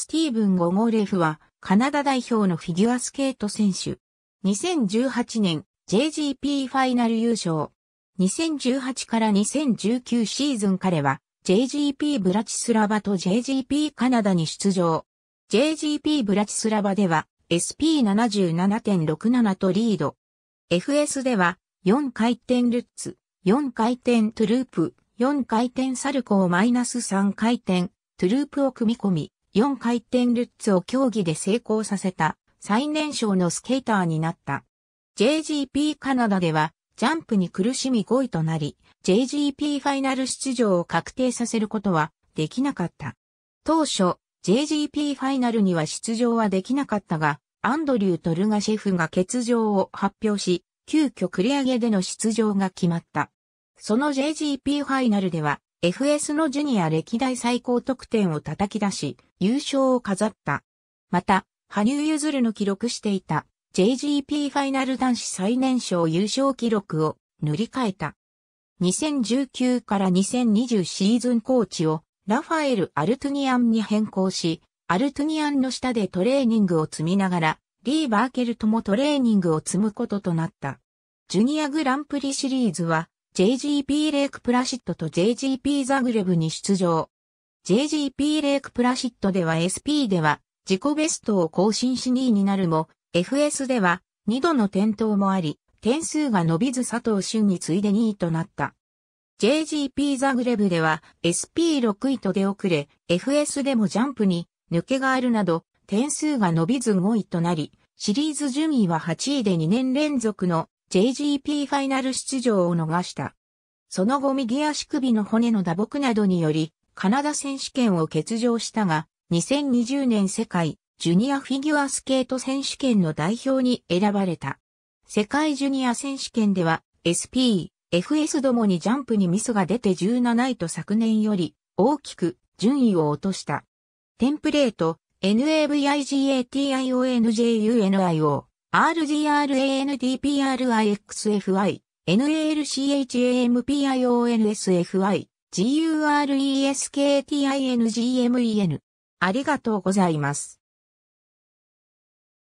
スティーブン・ゴゴレフは、カナダ代表のフィギュアスケート選手。2018年、JGP ファイナル優勝。2018から2019シーズン彼は、JGP ブラチスラバと JGP カナダに出場。JGP ブラチスラバでは、SP77.67 とリード。FS では、4回転ルッツ、4回転トゥループ、4回転サルコーマイナス3回転、トゥループを組み込み、4回転ルッツを競技で成功させた最年少のスケーターになった。JGP カナダではジャンプに苦しみ5位となり、JGP ファイナル出場を確定させることはできなかった。当初、JGP ファイナルには出場はできなかったが、アンドリュー・トルガシェフが欠場を発表し、急遽繰り上げでの出場が決まった。その JGP ファイナルでは、FS のジュニア歴代最高得点を叩き出し、優勝を飾った。また、羽生結弦の記録していた JGP ファイナル男子最年少優勝記録を塗り替えた。2019から2020シーズンコーチをラファエル・アルトゥニアンに変更し、アルトゥニアンの下でトレーニングを積みながら、リー・バーケルともトレーニングを積むこととなった。ジュニアグランプリシリーズは JGP レイクプラシットと JGP ザグレブに出場。JGP レイクプラシットでは SP では自己ベストを更新し2位になるも、FS では2度の転倒もあり、点数が伸びず佐藤俊に次いで2位となった。JGP ザグレブでは SP6 位と出遅れ、FS でもジャンプに抜けがあるなど、点数が伸びず5位となり、シリーズ順位は8位で2年連続の JGP ファイナル出場を逃した。その後右足首の骨の打撲などにより、カナダ選手権を欠場したが、2020年世界ジュニアフィギュアスケート選手権の代表に選ばれた。世界ジュニア選手権では SP、FS どもにジャンプにミスが出て17位と昨年より大きく順位を落とした。テンプレート、NAVIGATIONJUNIO RGRANTPRIXFI、NALCHAMPIONSFI、GURESKTINGMEN。ありがとうございます。